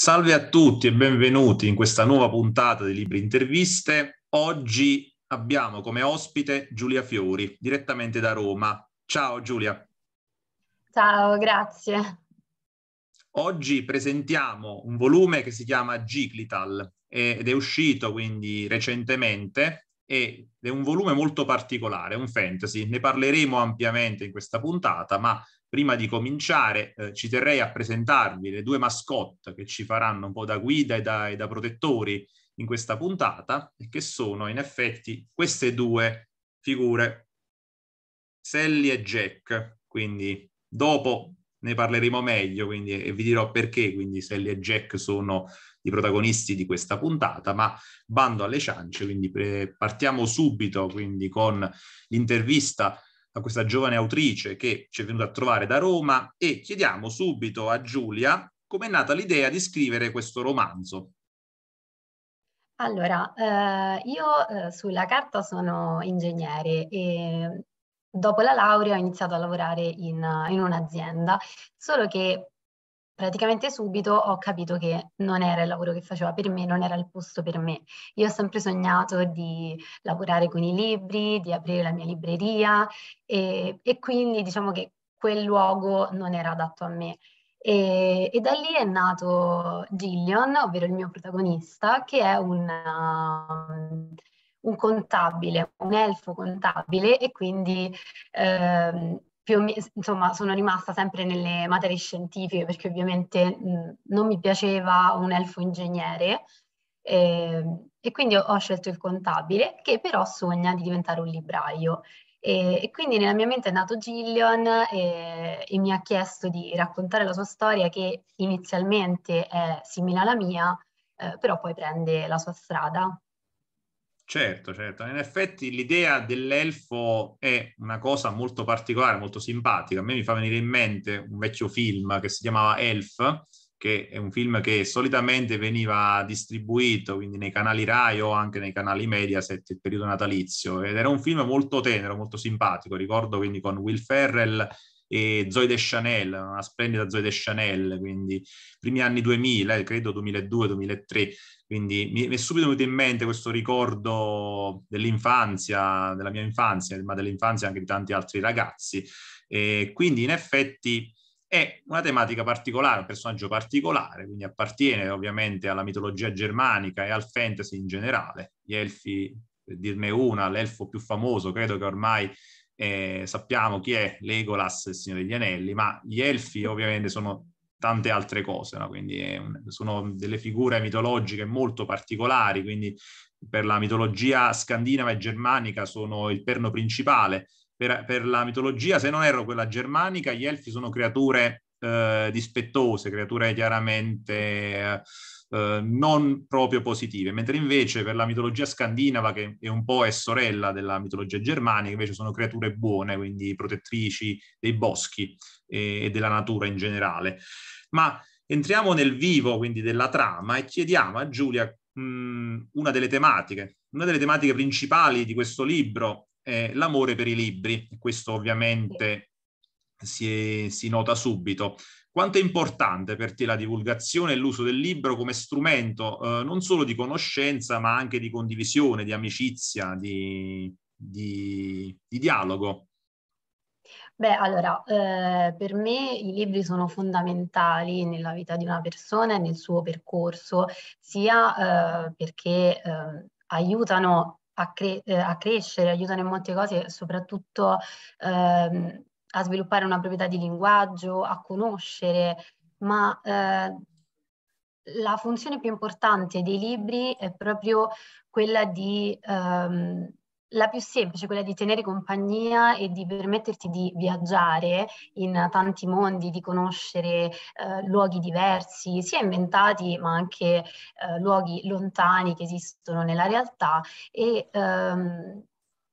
Salve a tutti e benvenuti in questa nuova puntata di Libri Interviste. Oggi abbiamo come ospite Giulia Fiori, direttamente da Roma. Ciao Giulia. Ciao, grazie. Oggi presentiamo un volume che si chiama Giclital ed è uscito quindi recentemente ed è un volume molto particolare, un fantasy. Ne parleremo ampiamente in questa puntata, ma Prima di cominciare eh, ci terrei a presentarvi le due mascotte che ci faranno un po' da guida e da, e da protettori in questa puntata e che sono in effetti queste due figure, Sally e Jack. Quindi dopo ne parleremo meglio quindi, e vi dirò perché quindi Sally e Jack sono i protagonisti di questa puntata, ma bando alle ciance, quindi partiamo subito quindi, con l'intervista a questa giovane autrice che ci è venuta a trovare da Roma e chiediamo subito a Giulia come è nata l'idea di scrivere questo romanzo. Allora, eh, io eh, sulla carta sono ingegnere e dopo la laurea ho iniziato a lavorare in, in un'azienda, solo che praticamente subito ho capito che non era il lavoro che faceva per me, non era il posto per me. Io ho sempre sognato di lavorare con i libri, di aprire la mia libreria e, e quindi diciamo che quel luogo non era adatto a me. E, e, da lì è nato Gillian, ovvero il mio protagonista, che è un, un contabile, un elfo contabile e quindi eh, più, insomma, sono rimasta sempre nelle materie scientifiche perché ovviamente mh, mhmm, non mi piaceva un elfo ingegnere eh, e quindi ho, ho scelto il contabile che però sogna di diventare un libraio. E, e, quindi nella mia mente è nato Gillian e, e, mi ha chiesto di raccontare la sua storia che inizialmente è simile alla mia, eh, però poi prende la sua strada. Certo, certo. In effetti l'idea dell'elfo è una cosa molto particolare, molto simpatica. A me mi fa venire in mente un vecchio film che si chiamava Elf, che è un film che solitamente veniva distribuito quindi nei canali Rai o anche nei canali Mediaset il periodo natalizio ed era un film molto tenero, molto simpatico, ricordo quindi con Will Ferrell e Zoe de Chanel, una splendida Zoe de Chanel, quindi primi anni 2000, eh, credo 2002-2003, quindi mi, mi, è subito venuto in mente questo ricordo dell'infanzia, della mia infanzia, ma dell'infanzia anche di tanti altri ragazzi. E quindi in effetti è una tematica particolare, un personaggio particolare, quindi appartiene ovviamente alla mitologia germanica e al fantasy in generale. Gli elfi, per dirne una, l'elfo più famoso, credo che ormai eh, sappiamo chi è Legolas, il Signore degli Anelli, ma gli elfi ovviamente sono tante altre cose, no? quindi un, sono delle figure mitologiche molto particolari, quindi per la mitologia scandinava e germanica sono il perno principale, per, per la mitologia, se non erro, quella germanica, gli elfi sono creature eh, dispettose, creature chiaramente eh, eh, non proprio positive, mentre invece per la mitologia scandinava, che è un po' è sorella della mitologia germanica, invece sono creature buone, quindi protettrici dei boschi e, eh, e della natura in generale. Ma entriamo nel vivo quindi della trama e chiediamo a Giulia mh, mm, una delle tematiche. Una delle tematiche principali di questo libro è l'amore per i libri. Questo ovviamente si, è, si nota subito. Quanto è importante per te la divulgazione e l'uso del libro come strumento eh, non solo di conoscenza, ma anche di condivisione, di amicizia, di, di, di dialogo? Beh, allora, eh, per me i libri sono fondamentali nella vita di una persona e nel suo percorso, sia eh, perché eh, aiutano a, cre- eh, a, crescere, aiutano in molte cose, soprattutto ehm, a sviluppare una proprietà di linguaggio, a conoscere, ma eh, la funzione più importante dei libri è proprio quella di ehm, la più semplice, quella di tenere compagnia e di permetterti di viaggiare in tanti mondi, di conoscere eh, luoghi diversi, sia inventati ma anche eh, luoghi lontani che esistono nella realtà e ehm,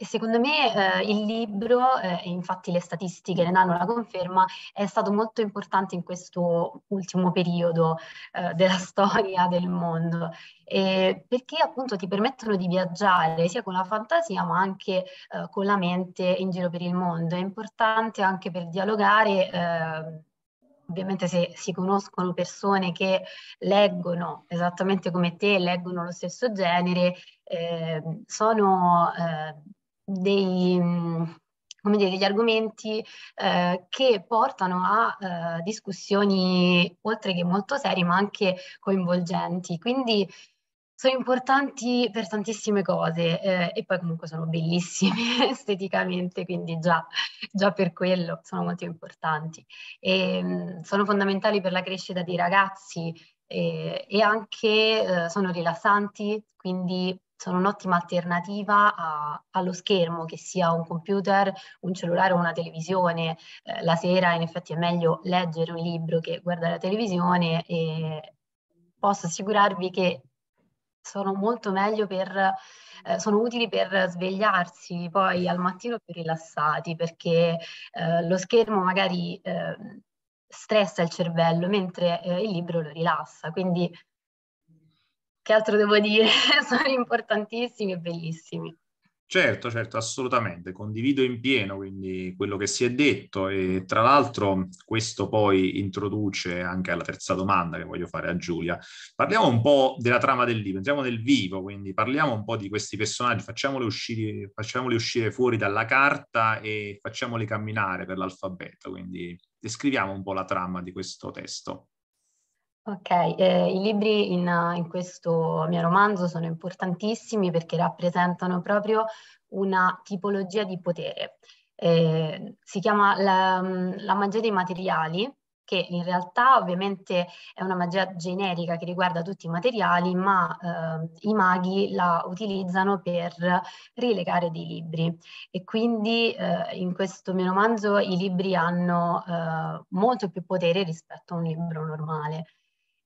e secondo me eh, il libro, eh, infatti le statistiche ne danno la conferma, è stato molto importante in questo ultimo periodo eh, della storia del mondo, eh, perché appunto ti permettono di viaggiare sia con la fantasia ma anche eh, con la mente in giro per il mondo. È importante anche per dialogare eh, ovviamente se si conoscono persone che leggono esattamente come te, leggono lo stesso genere, eh, sono eh, dei, come dire, degli argomenti eh, che portano a eh, discussioni oltre che molto serie ma anche coinvolgenti. Quindi sono importanti per tantissime cose eh, e poi comunque sono bellissime esteticamente, quindi già, già, per quello sono molto importanti. E, ehm, sono fondamentali per la crescita dei ragazzi e, eh, e anche eh, sono rilassanti, quindi sono un'ottima alternativa a, allo schermo, che sia un computer, un cellulare o una televisione. Eh, la sera in effetti è meglio leggere un libro che guardare la televisione e posso assicurarvi che sono molto meglio per, eh, sono utili per svegliarsi poi al mattino più rilassati perché eh, lo schermo magari eh, stressa il cervello mentre eh, il libro lo rilassa, quindi che altro devo dire? Sono importantissimi e bellissimi. Certo, certo, assolutamente, condivido in pieno quindi quello che si è detto e tra l'altro questo poi introduce anche alla terza domanda che voglio fare a Giulia. Parliamo un po' della trama del libro, entriamo nel vivo, quindi parliamo un po' di questi personaggi, facciamoli uscire, facciamoli uscire fuori dalla carta e facciamoli camminare per l'alfabeto, quindi descriviamo un po' la trama di questo testo. Ok, eh, i libri in, in, questo mio romanzo sono importantissimi perché rappresentano proprio una tipologia di potere. Eh, si chiama la, mm, la magia dei materiali, che in realtà ovviamente è una magia generica che riguarda tutti i materiali, ma eh, i maghi la utilizzano per rilegare dei libri. E quindi eh, in questo mio romanzo i libri hanno eh, molto più potere rispetto a un libro normale.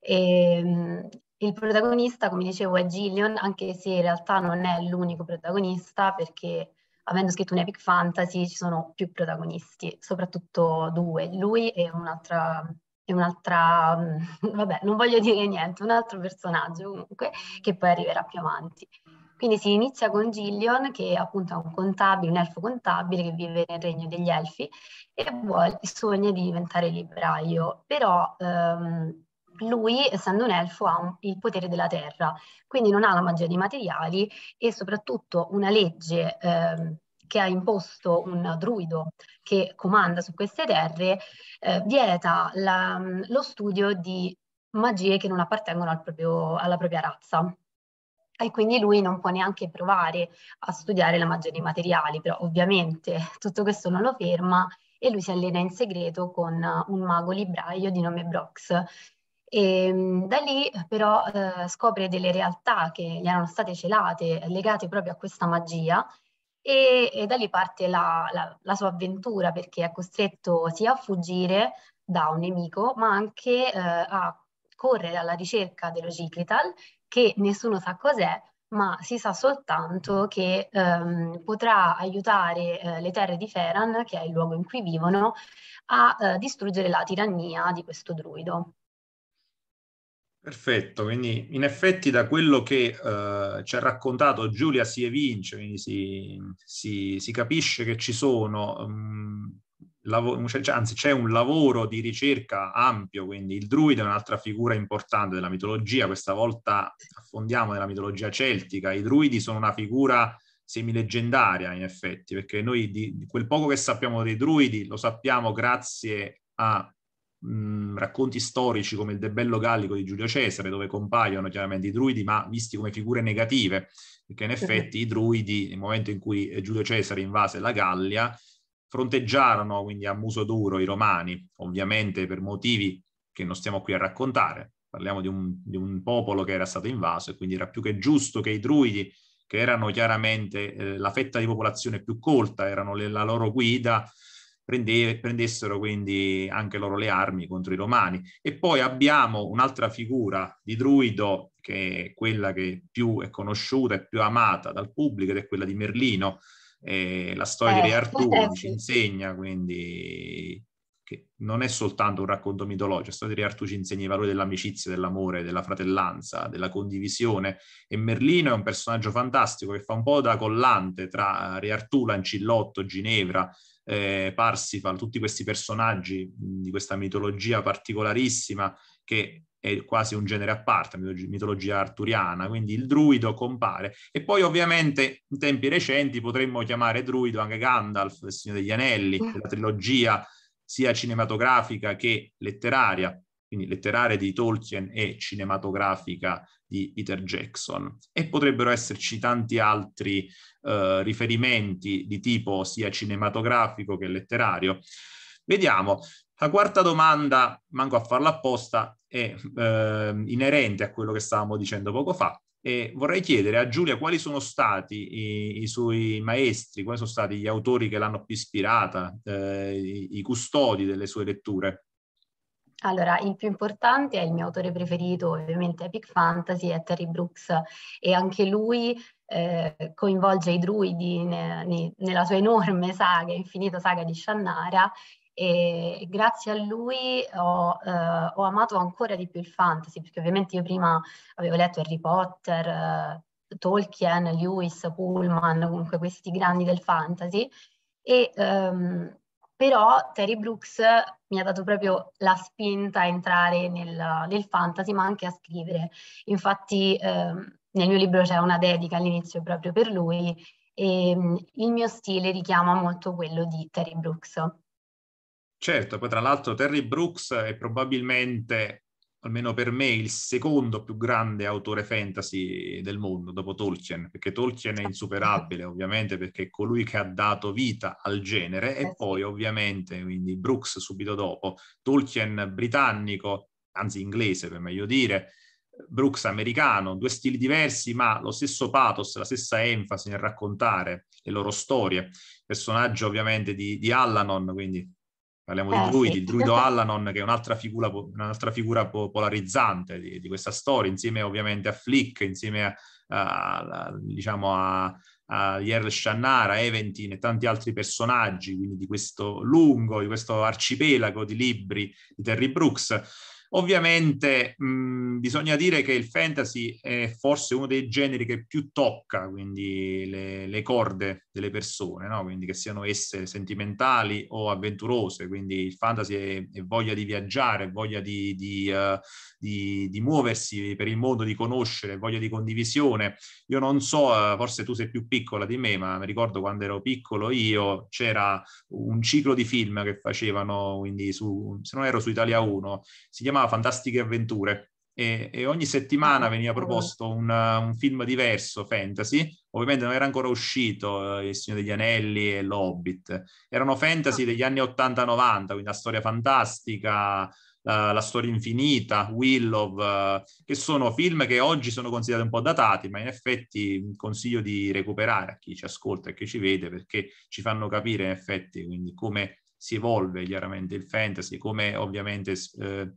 E, ehm, il protagonista, come dicevo, è Gillian, anche se in realtà non è l'unico protagonista perché avendo scritto un epic fantasy ci sono più protagonisti, soprattutto due, lui e un'altra, e un'altra mm, vabbè, non voglio dire niente, un altro personaggio comunque che poi arriverà più avanti. Quindi si inizia con Gillian, che appunto è un contabile, un elfo contabile che vive nel regno degli elfi e vuole, sogna di diventare libraio, però ehm, lui, essendo un elfo, ha un, il potere della terra, quindi non ha la magia dei materiali e soprattutto una legge eh, che ha imposto un druido che comanda su queste terre eh, vieta la, lo studio di magie che non appartengono al proprio, alla propria razza. E quindi lui non può neanche provare a studiare la magia dei materiali, però ovviamente tutto questo non lo ferma e lui si allena in segreto con un mago libraio di nome Brox, e ehm, da lì eh, però eh, scopre delle realtà che gli erano state celate, legate proprio a questa magia, e, e da lì parte la, la, la, sua avventura perché è costretto sia a fuggire da un nemico, ma anche eh, a correre alla ricerca dello Ciclital, che nessuno sa cos'è, ma si sa soltanto che ehm, potrà aiutare eh, le terre di Feran, che è il luogo in cui vivono, a eh, distruggere la tirannia di questo druido. Perfetto, quindi in effetti da quello che eh, ci ha raccontato Giulia si evince, quindi si, si, si capisce che ci sono, um, mm, lav- cioè, cioè, anzi c'è un lavoro di ricerca ampio, quindi il druido è un'altra figura importante della mitologia, questa volta affondiamo nella mitologia celtica, i druidi sono una figura semileggendaria in effetti, perché noi di, di quel poco che sappiamo dei druidi lo sappiamo grazie a mh, racconti storici come il De Bello Gallico di Giulio Cesare, dove compaiono chiaramente i druidi, ma visti come figure negative, perché in mhm. effetti i druidi, nel momento in cui eh, Giulio Cesare invase la Gallia, fronteggiarono quindi a muso duro i romani, ovviamente per motivi che non stiamo qui a raccontare. Parliamo di un, di un popolo che era stato invaso e quindi era più che giusto che i druidi, che erano chiaramente eh, la fetta di popolazione più colta, erano le, la loro guida, prendessero quindi anche loro le armi contro i romani. E poi abbiamo un'altra figura di druido che è quella che più è conosciuta e più amata dal pubblico ed è quella di Merlino. Eh, la storia eh, di Artù eh, ci insegna quindi che non è soltanto un racconto mitologico, la storia di Artù ci insegna i valori dell'amicizia, dell'amore, della fratellanza, della condivisione e Merlino è un personaggio fantastico che fa un po' da collante tra eh, Re Arturo, Ancillotto, Ginevra, eh, Parsifal, tutti questi personaggi di questa mitologia particolarissima che è quasi un genere a parte, mitologia arturiana, quindi il druido compare. E poi ovviamente in tempi recenti potremmo chiamare druido anche Gandalf, il Signore degli Anelli, mm. la trilogia sia cinematografica che letteraria quindi letteraria di Tolkien e cinematografica di Peter Jackson. E potrebbero esserci tanti altri eh, riferimenti di tipo sia cinematografico che letterario. Vediamo. La quarta domanda, manco a farla apposta, è eh, inerente a quello che stavamo dicendo poco fa. E vorrei chiedere a Giulia quali sono stati i, i suoi maestri, quali sono stati gli autori che l'hanno più ispirata, eh, i, i custodi delle sue letture. Allora, il più importante è il mio autore preferito, ovviamente Epic Fantasy, è Terry Brooks e anche lui eh, coinvolge i druidi ne, ne, nella sua enorme saga, infinita saga di Shannara e grazie a lui ho, eh, ho, amato ancora di più il fantasy, perché ovviamente io prima avevo letto Harry Potter, eh, Tolkien, Lewis, Pullman, comunque questi grandi del fantasy e... Ehm, però Terry Brooks mi ha dato proprio la spinta a entrare nel, nel fantasy, ma anche a scrivere. Infatti eh, nel mio libro c'è una dedica all'inizio proprio per lui e ehm, il mio stile richiama molto quello di Terry Brooks. Certo, poi tra l'altro Terry Brooks è probabilmente almeno per me, il secondo più grande autore fantasy del mondo, dopo Tolkien, perché Tolkien è insuperabile, ovviamente, perché è colui che ha dato vita al genere, e eh poi, ovviamente, quindi Brooks subito dopo, Tolkien britannico, anzi inglese per meglio dire, Brooks americano, due stili diversi, ma lo stesso pathos, la stessa enfasi nel raccontare le loro storie. Personaggio ovviamente di, di Allanon, quindi Parliamo eh, di druidi, sì. il druido Allanon che è un'altra figura, un'altra figura polarizzante di, di, questa storia, insieme ovviamente a Flick, insieme a, a, a diciamo a, a Yerl Shannar, a Eventin e tanti altri personaggi, quindi di questo lungo, di questo arcipelago di libri di Terry Brooks. Ovviamente mh, bisogna dire che il fantasy è forse uno dei generi che più tocca quindi le, le corde delle persone, no? quindi che siano esse sentimentali o avventurose, quindi il fantasy è, è voglia di viaggiare, voglia di, di, uh, di, di, muoversi per il mondo, di conoscere, voglia di condivisione. Io non so, uh, forse tu sei più piccola di me, ma mi ricordo quando ero piccolo io c'era un ciclo di film che facevano, quindi su, se non ero su Italia 1, si chiamava chiamava Fantastiche Avventure e, e ogni settimana veniva proposto un, un, film diverso, fantasy, ovviamente non era ancora uscito eh, Il Signore degli Anelli e l'Hobbit, erano fantasy ah. degli anni 80-90, quindi la storia fantastica, la, la, storia infinita, Willow, eh, che sono film che oggi sono considerati un po' datati, ma in effetti consiglio di recuperare a chi ci ascolta e che ci vede perché ci fanno capire in effetti quindi come si evolve chiaramente il fantasy, come ovviamente eh,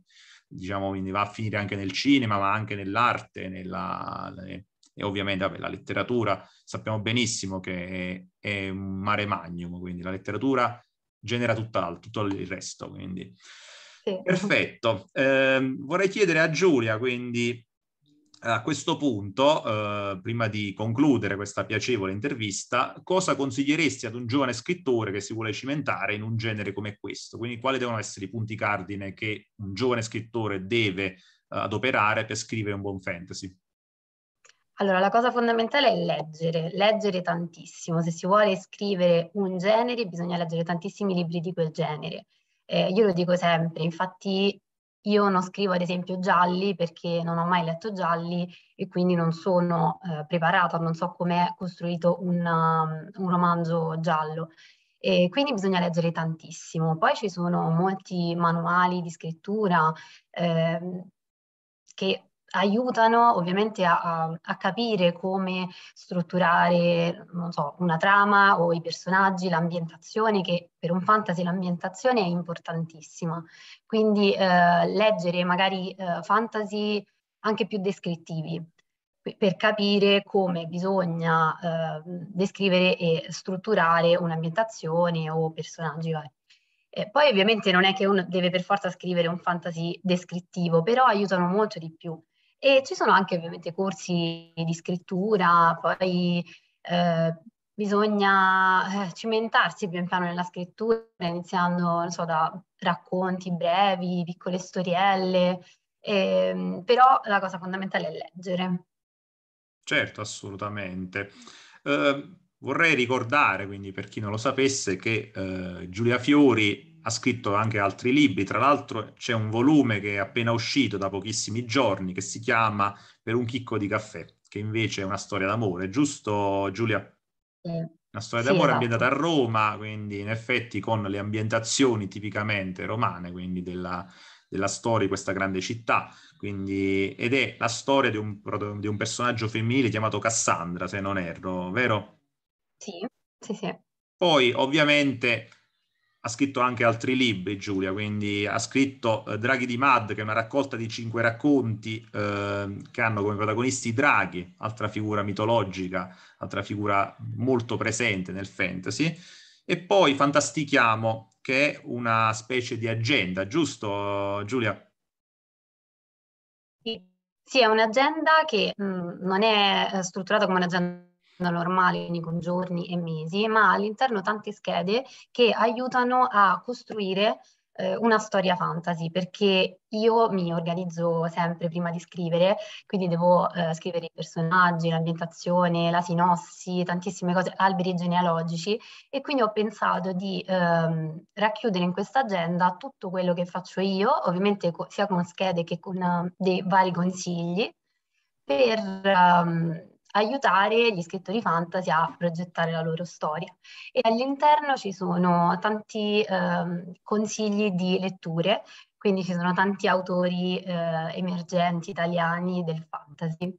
diciamo, quindi va a finire anche nel cinema, ma anche nell'arte, nella, e ovviamente vabbè, la letteratura sappiamo benissimo che è, è, un mare magnum, quindi la letteratura genera tutto il resto. Quindi. Sì. Perfetto. Eh, vorrei chiedere a Giulia, quindi, eh, a questo punto, eh, prima di concludere questa piacevole intervista, cosa consiglieresti ad un giovane scrittore che si vuole cimentare in un genere come questo? Quindi quali devono essere i punti cardine che un giovane scrittore deve eh, adoperare per scrivere un buon fantasy? Allora, la cosa fondamentale è leggere, leggere tantissimo. Se si vuole scrivere un genere, bisogna leggere tantissimi libri di quel genere. Eh, io lo dico sempre, infatti io non scrivo ad esempio gialli perché non ho mai letto gialli e quindi non sono eh, preparata, non so com'è costruito un, um, un romanzo giallo. E quindi bisogna leggere tantissimo. Poi ci sono molti manuali di scrittura eh, che aiutano ovviamente a, a, a capire come strutturare, so, una trama o i personaggi, l'ambientazione, che per un fantasy l'ambientazione è importantissima. Quindi eh, leggere magari eh, fantasy anche più descrittivi, per capire come bisogna eh, descrivere e strutturare un'ambientazione o personaggi vari. E poi ovviamente non è che uno deve per forza scrivere un fantasy descrittivo, però aiutano molto di più e ci sono anche ovviamente corsi di scrittura, poi eh, bisogna eh, cimentarsi pian piano nella scrittura, iniziando so, da racconti brevi, piccole storielle, eh, però la cosa fondamentale è leggere. Certo, assolutamente. Eh, vorrei ricordare, quindi per chi non lo sapesse, che eh, Giulia Fiori ha scritto anche altri libri, tra l'altro c'è un volume che è appena uscito da pochissimi giorni che si chiama Per un chicco di caffè, che invece è una storia d'amore, giusto Giulia? Sì. Una storia sì, d'amore esatto. ambientata a Roma, quindi in effetti con le ambientazioni tipicamente romane, quindi della, della storia di questa grande città. Quindi, ed è la storia di un, di un, personaggio femminile chiamato Cassandra, se non erro, vero? Sì, sì, sì. Poi ovviamente ha scritto anche altri libri, Giulia, quindi ha scritto eh, Draghi di Mad, che è una raccolta di cinque racconti eh, che hanno come protagonisti Draghi, altra figura mitologica, altra figura molto presente nel fantasy, e poi Fantastichiamo, che è una specie di agenda, giusto Giulia? Sì, è un'agenda che mh, mm, non è eh, strutturata come un'agenda normale, quindi con giorni e mesi, ma all'interno tante schede che aiutano a costruire eh, una storia fantasy perché io mi organizzo sempre prima di scrivere, quindi devo eh, scrivere i personaggi, l'ambientazione, la sinossi, tantissime cose, alberi genealogici e quindi ho pensato di ehm, racchiudere in questa agenda tutto quello che faccio io, ovviamente co- sia con schede che con uh, dei vari consigli per... Um, aiutare gli scrittori fantasy a progettare la loro storia. E all'interno ci sono tanti eh, consigli di letture, quindi ci sono tanti autori eh, emergenti italiani del fantasy.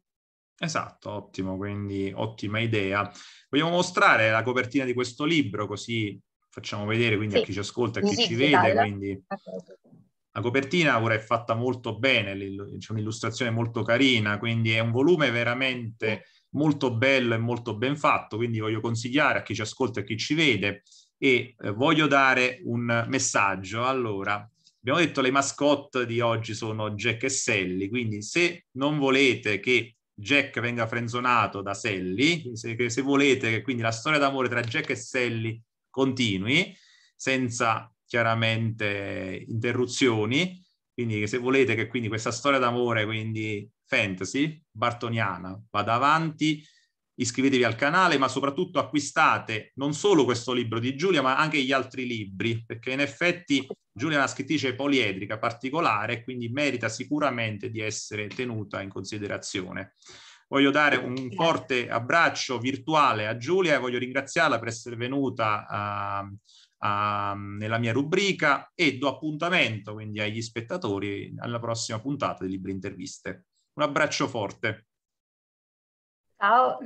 Esatto, ottimo, quindi ottima idea. Vogliamo mostrare la copertina di questo libro così facciamo vedere quindi sì. a chi ci ascolta, e chi sì, ci vede. Dai, quindi... La copertina ora è fatta molto bene, c'è un'illustrazione molto carina, quindi è un volume veramente molto bello e molto ben fatto, quindi voglio consigliare a chi ci ascolta e a chi ci vede e eh, voglio dare un messaggio. Allora, abbiamo detto le mascotte di oggi sono Jack e Sally, quindi se non volete che Jack venga frenzonato da Sally, se, se volete che quindi la storia d'amore tra Jack e Sally continui senza chiaramente interruzioni, quindi se volete che quindi questa storia d'amore, quindi fantasy, bartoniana, vada avanti, iscrivetevi al canale, ma soprattutto acquistate non solo questo libro di Giulia, ma anche gli altri libri, perché in effetti Giulia è una scrittrice poliedrica particolare, quindi merita sicuramente di essere tenuta in considerazione. Voglio dare un forte abbraccio virtuale a Giulia e voglio ringraziarla per essere venuta a a, ehm, nella mia rubrica e do appuntamento quindi agli spettatori alla prossima puntata di Libre Interviste. Un abbraccio forte. Ciao.